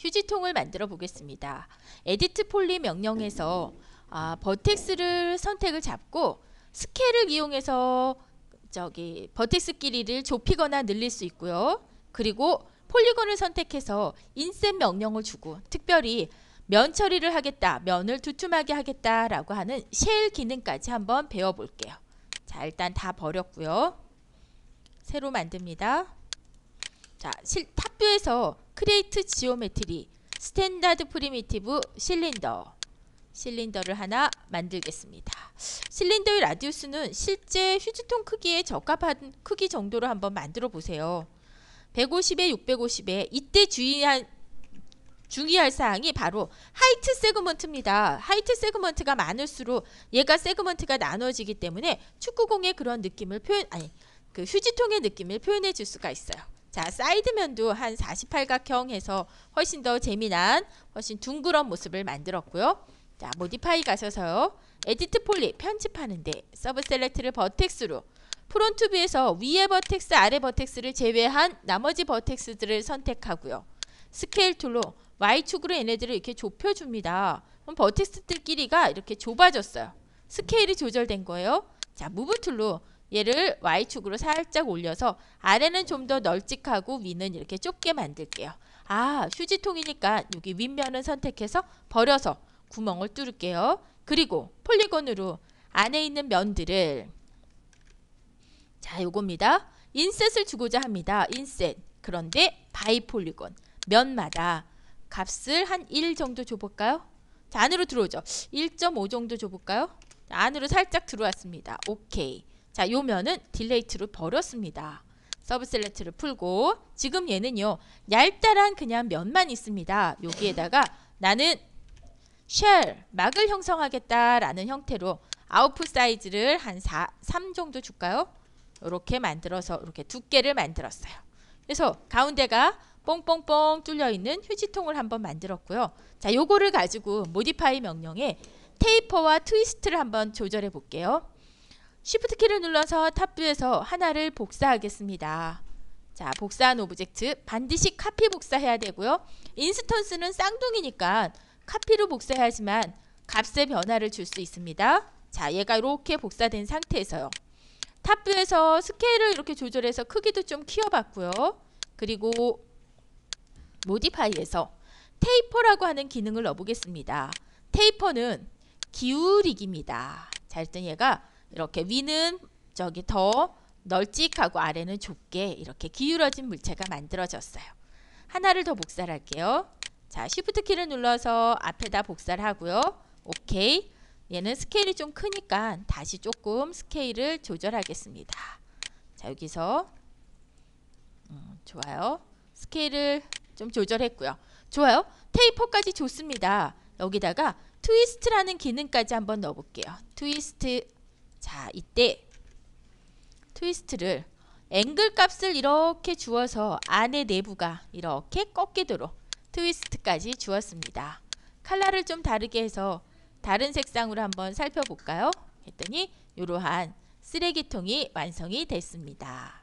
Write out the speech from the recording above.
휴지통을 만들어 보겠습니다. 에디트 폴리 명령에서 아, 버텍스를 선택을 잡고 스케일을 이용해서 저기 버텍스 길이를 좁히거나 늘릴 수 있고요. 그리고 폴리곤을 선택해서 인셋 명령을 주고 특별히 면 처리를 하겠다, 면을 두툼하게 하겠다라고 하는 쉘 기능까지 한번 배워볼게요. 자, 일단 다 버렸고요. 새로 만듭니다. 자, 실, 탑뷰에서 크레이트 지오메트리 스탠다드 프리미티브 실린더 실린더를 하나 만들겠습니다. 실린더의 라디우스는 실제 휴지통 크기에 적합한 크기 정도로 한번 만들어 보세요. 150에 650에 이때 주의한 주의할 사항이 바로 하이트 세그먼트입니다. 하이트 세그먼트가 많을수록 얘가 세그먼트가 나눠지기 때문에 축구공의 그런 느낌을 표현 아니 그 휴지통의 느낌을 표현해 줄 수가 있어요. 자, 사이드면도 한 48각형에서 훨씬 더 재미난 훨씬 둥그런 모습을 만들었고요. 자, 모디파이 가셔서요. 에디트 폴리 편집하는데 서브 셀렉트를 버텍스로 프론트 뷰에서 위에 버텍스, 아래 버텍스를 제외한 나머지 버텍스들을 선택하고요. 스케일 툴로 Y축으로 얘네들을 이렇게 좁혀줍니다. 그럼 버텍스들끼리가 이렇게 좁아졌어요. 스케일이 조절된 거예요. 자, 무브 툴로 얘를 Y축으로 살짝 올려서 아래는 좀 더 널찍하고 위는 이렇게 좁게 만들게요. 아 휴지통이니까 여기 윗면은 선택해서 버려서 구멍을 뚫을게요. 그리고 폴리곤으로 안에 있는 면들을 자 요겁니다. 인셋을 주고자 합니다. 인셋 그런데 바이 폴리곤 면마다 값을 한 1 정도 줘볼까요? 자 안으로 들어오죠. 1.5 정도 줘볼까요? 안으로 살짝 들어왔습니다. 오케이. 자, 요 면은 딜레이 트로 버렸습니다. 서브 셀렉트를 풀고 지금 얘는요. 얇다란 그냥 면만 있습니다. 여기에다가 나는 쉘, 막을 형성하겠다라는 형태로 아웃풋 사이즈를 한 4, 3 정도 줄까요? 이렇게 만들어서 이렇게 두께를 만들었어요. 그래서 가운데가 뽕뽕뽕 뚫려 있는 휴지통을 한번 만들었고요. 자, 요거를 가지고 모디파이 명령에 테이퍼와 트위스트를 한번 조절해 볼게요. Shift 키를 눌러서 탑뷰에서 하나를 복사하겠습니다. 자, 복사한 오브젝트 반드시 카피 복사해야 되고요. 인스턴스는 쌍둥이니까 카피로 복사해야지만 값의 변화를 줄 수 있습니다. 자, 얘가 이렇게 복사된 상태에서요. 탑뷰에서 스케일을 이렇게 조절해서 크기도 좀 키워봤고요. 그리고 모디파이에서 테이퍼라고 하는 기능을 넣어보겠습니다. 테이퍼는 기울이기입니다. 자, 일단 얘가 이렇게 위는 저기 더 널찍하고 아래는 좁게 이렇게 기울어진 물체가 만들어졌어요. 하나를 더 복사할게요. 자, Shift 키를 눌러서 앞에다 복사를 하고요. 오케이. 얘는 스케일이 좀 크니까 다시 조금 스케일을 조절하겠습니다. 자, 여기서 음, 좋아요. 스케일을 좀 조절했고요. 좋아요. 테이퍼까지 좋습니다. 여기다가 트위스트라는 기능까지 한번 넣어볼게요. 트위스트 자 이때 트위스트를 앵글 값을 이렇게 주어서 안에 내부가 이렇게 꺾이도록 트위스트까지 주었습니다. 칼라를 좀 다르게 해서 다른 색상으로 한번 살펴볼까요? 했더니 이러한 쓰레기통이 완성이 됐습니다.